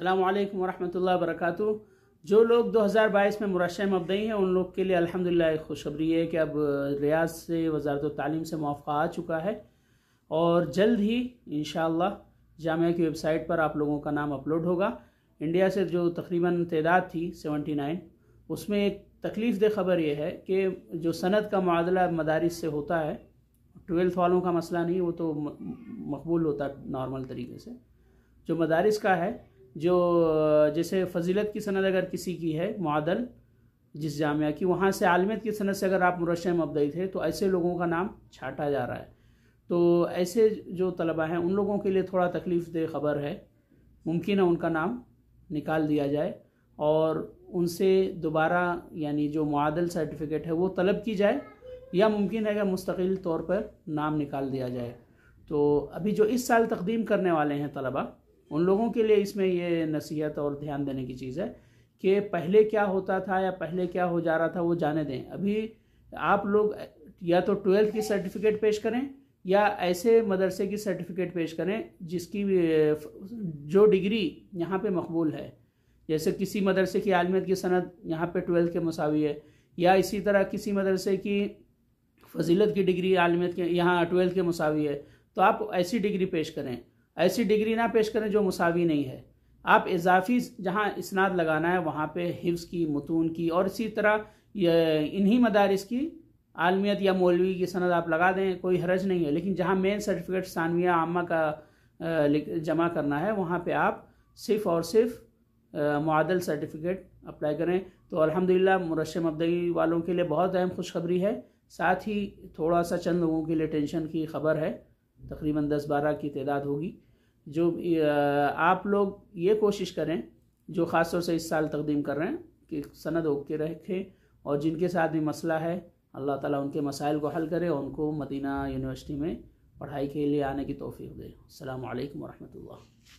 अल्लाम वरहमल वर्क जो लोग 2022 में मुरश मबदई हैं उन लोग के लिए अल्हम्दुलिल्लाह खुशखबरी है कि अब रियाज से वजारत तालीम से मौक़ा आ चुका है और जल्द ही इन जामिया की वेबसाइट पर आप लोगों का नाम अपलोड होगा इंडिया से जो तकरीबन तदाद थी 79 उसमें एक तकलीफ़ दह खबर यह है कि जो सनत का मादला मदारस से होता है ट्वेल्थ वालों का मसला नहीं वो तो मकबूल होता नॉर्मल तरीके से जो मदारस का है जो जैसे फजीलत की सनद अगर किसी की है मादल जिस जामिया की वहाँ से आलमियत की सनद से अगर आप मुरश मबदई थे तो ऐसे लोगों का नाम छाटा जा रहा है तो ऐसे जो तलबा हैं उन लोगों के लिए थोड़ा तकलीफ दे खबर है मुमकिन है उनका नाम निकाल दिया जाए और उनसे दोबारा यानी जो मदल सर्टिफिकेट है वो तलब की जाए या मुमकिन है कि मुस्तकिल तौर पर नाम निकाल दिया जाए तो अभी जो इस साल तकदीम करने वाले हैं तलबा उन लोगों के लिए इसमें ये नसीहत और ध्यान देने की चीज़ है कि पहले क्या होता था या पहले क्या हो जा रहा था वो जाने दें अभी आप लोग या तो ट्वेल्थ की सर्टिफिकेट पेश करें या ऐसे मदरसे की सर्टिफिकेट पेश करें जिसकी जो डिग्री यहाँ पे मकबूल है जैसे किसी मदरसे की आलमियत की सनत यहाँ पे ट्वेल्थ के मसावी है या इसी तरह किसी मदरसे की फजीलत की डिग्री आलमियत के यहाँ ट्वेल्थ के मसावी है तो आप ऐसी डिग्री पेश करें ऐसी डिग्री ना पेश करें जो मुसावी नहीं है आप इजाफी जहाँ इसनाद लगाना है वहाँ पे हिफ्स की मतून की और इसी तरह इन्हीं मदारस की आलमियत या मौलवी की सनद आप लगा दें कोई हरज नहीं है लेकिन जहाँ मेन सर्टिफिकेट सानविया आमा का जमा करना है वहाँ पे आप सिर्फ और सिर्फ मादल सर्टिफिकेट अप्लाई करें तो अलहमदिल्ला मुरश मबदई वालों के लिए बहुत अहम खुशखबरी है साथ ही थोड़ा सा चंद लोगों के लिए टेंशन की खबर है तकरीबन दस बारह की तादाद होगी जो आप लोग ये कोशिश करें जो ख़ास तौर से इस साल तकदीम कर रहे हैं कि सनद ओके रखें और जिनके साथ भी मसला है अल्लाह ताला उनके मसाइल को हल करे और उनको मदीना यूनिवर्सिटी में पढ़ाई के लिए आने की तोफ़ी दे अलैक् वरहमल